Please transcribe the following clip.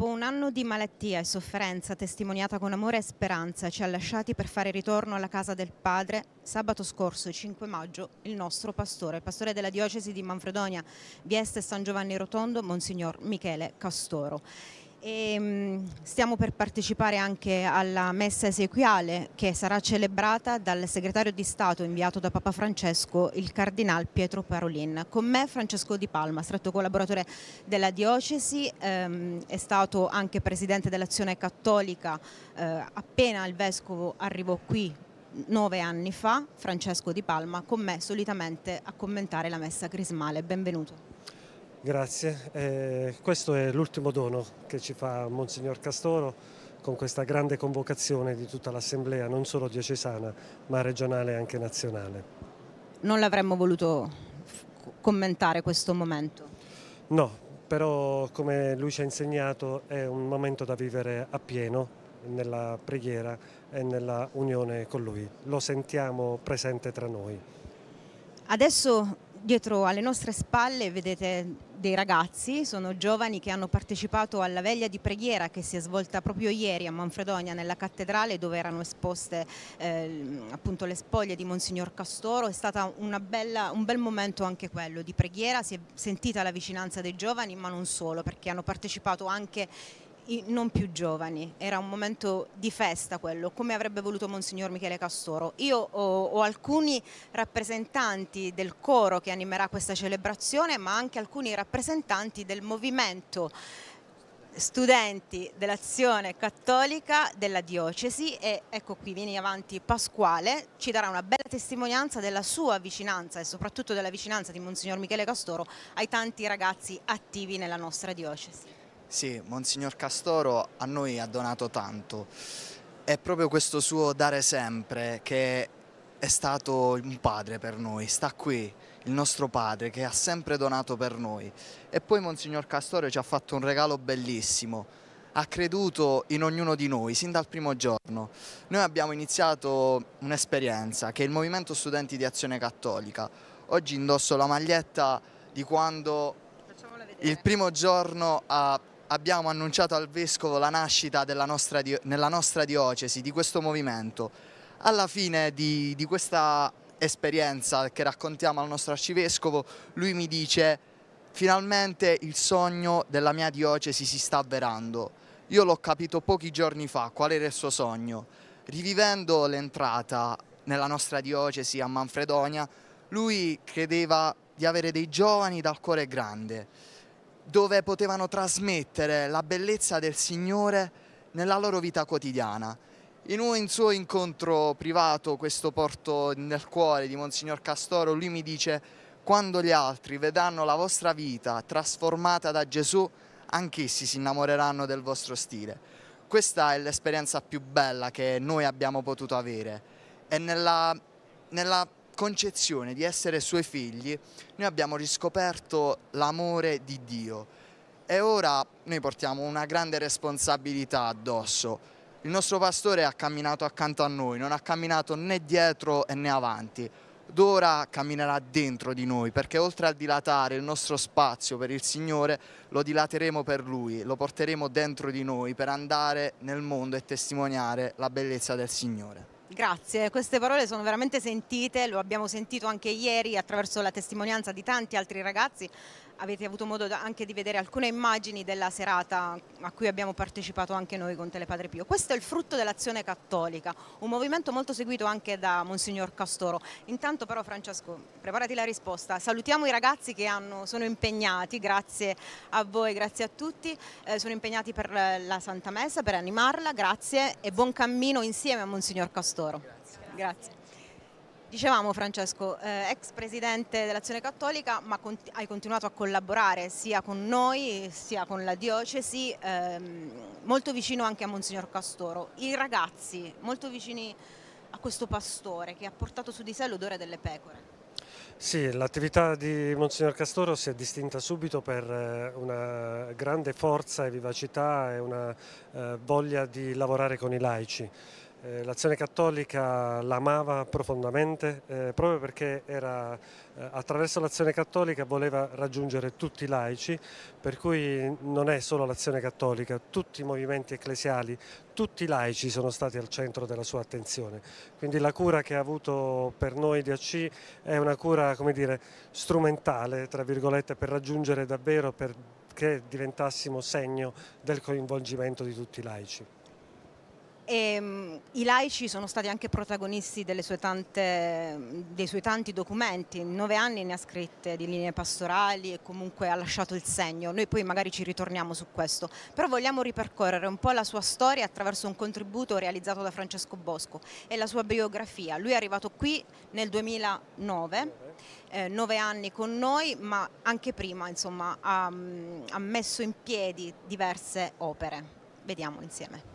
Dopo un anno di malattia e sofferenza testimoniata con amore e speranza ci ha lasciati per fare ritorno alla casa del padre sabato scorso 5 maggio il nostro pastore, il pastore della diocesi di Manfredonia, Vieste San Giovanni Rotondo, Monsignor Michele Castoro. E mm, stiamo per partecipare anche alla messa esequiale che sarà celebrata dal segretario di Stato inviato da Papa Francesco, il Cardinal Pietro Parolin. Con me Francesco Di Palma, stretto collaboratore della diocesi, ehm, è stato anche presidente dell'azione cattolica eh, appena il vescovo arrivò qui nove anni fa, Francesco Di Palma, con me solitamente a commentare la messa crismale. Benvenuto. Grazie, eh, questo è l'ultimo dono che ci fa Monsignor Castoro con questa grande convocazione di tutta l'Assemblea, non solo diocesana, ma regionale e anche nazionale. Non l'avremmo voluto commentare questo momento? No, però come lui ci ha insegnato è un momento da vivere appieno nella preghiera e nella unione con lui. Lo sentiamo presente tra noi. Adesso Dietro alle nostre spalle vedete dei ragazzi, sono giovani che hanno partecipato alla veglia di preghiera che si è svolta proprio ieri a Manfredonia nella cattedrale dove erano esposte eh, appunto le spoglie di Monsignor Castoro, è stato un bel momento anche quello di preghiera, si è sentita la vicinanza dei giovani ma non solo perché hanno partecipato anche non più giovani, era un momento di festa quello, come avrebbe voluto Monsignor Michele Castoro. Io ho, ho, alcuni rappresentanti del coro che animerà questa celebrazione, ma anche alcuni rappresentanti del movimento studenti dell'azione cattolica della diocesi e ecco qui vieni avanti Pasquale, ci darà una bella testimonianza della sua vicinanza e soprattutto della vicinanza di Monsignor Michele Castoro ai tanti ragazzi attivi nella nostra diocesi. Sì, Monsignor Castoro a noi ha donato tanto. È proprio questo suo dare sempre che è stato un padre per noi, sta qui, il nostro padre che ha sempre donato per noi. E poi Monsignor Castore ci ha fatto un regalo bellissimo, ha creduto in ognuno di noi sin dal primo giorno. Noi abbiamo iniziato un'esperienza che è il Movimento Studenti di Azione Cattolica. Oggi indosso la maglietta di quando il primo giorno ha abbiamo annunciato al Vescovo la nascita nostra, nella nostra diocesi di questo movimento. Alla fine di, di questa esperienza che raccontiamo al nostro arcivescovo, lui mi dice finalmente il sogno della mia diocesi si sta avverando. Io l'ho capito pochi giorni fa qual era il suo sogno. Rivivendo l'entrata nella nostra diocesi a Manfredonia, lui credeva di avere dei giovani dal cuore grande dove potevano trasmettere la bellezza del Signore nella loro vita quotidiana. In un suo incontro privato, questo porto nel cuore di Monsignor Castoro, lui mi dice quando gli altri vedranno la vostra vita trasformata da Gesù, anch'essi si innamoreranno del vostro stile. Questa è l'esperienza più bella che noi abbiamo potuto avere. E nella, nella concezione di essere suoi figli, noi abbiamo riscoperto l'amore di Dio e ora noi portiamo una grande responsabilità addosso. Il nostro pastore ha camminato accanto a noi, non ha camminato né dietro né avanti. D'ora camminerà dentro di noi perché oltre a dilatare il nostro spazio per il Signore lo dilateremo per Lui, lo porteremo dentro di noi per andare nel mondo e testimoniare la bellezza del Signore. Grazie, queste parole sono veramente sentite, lo abbiamo sentito anche ieri attraverso la testimonianza di tanti altri ragazzi avete avuto modo anche di vedere alcune immagini della serata a cui abbiamo partecipato anche noi con Telepadre Pio. Questo è il frutto dell'azione cattolica, un movimento molto seguito anche da Monsignor Castoro. Intanto però Francesco, preparati la risposta. Salutiamo i ragazzi che hanno, sono impegnati, grazie a voi, grazie a tutti, eh, sono impegnati per la Santa Messa, per animarla, grazie e buon cammino insieme a Monsignor Castoro. Grazie. grazie. Dicevamo Francesco, eh, ex presidente dell'Azione Cattolica, ma cont hai continuato a collaborare sia con noi sia con la diocesi, ehm, molto vicino anche a Monsignor Castoro. I ragazzi, molto vicini a questo pastore che ha portato su di sé l'odore delle pecore. Sì, l'attività di Monsignor Castoro si è distinta subito per eh, una grande forza e vivacità e una eh, voglia di lavorare con i laici. Eh, l'azione cattolica l'amava profondamente eh, proprio perché era, eh, attraverso l'azione cattolica voleva raggiungere tutti i laici, per cui non è solo l'azione cattolica, tutti i movimenti ecclesiali, tutti i laici sono stati al centro della sua attenzione. Quindi la cura che ha avuto per noi di AC è una cura dire, strumentale per raggiungere davvero, perché diventassimo segno del coinvolgimento di tutti i laici. E, ehm, I laici sono stati anche protagonisti sue tante, dei suoi tanti documenti, in nove anni ne ha scritte di linee pastorali e comunque ha lasciato il segno, noi poi magari ci ritorniamo su questo, però vogliamo ripercorrere un po' la sua storia attraverso un contributo realizzato da Francesco Bosco e la sua biografia, lui è arrivato qui nel 2009, eh, nove anni con noi ma anche prima insomma, ha, mm, ha messo in piedi diverse opere, vediamo insieme.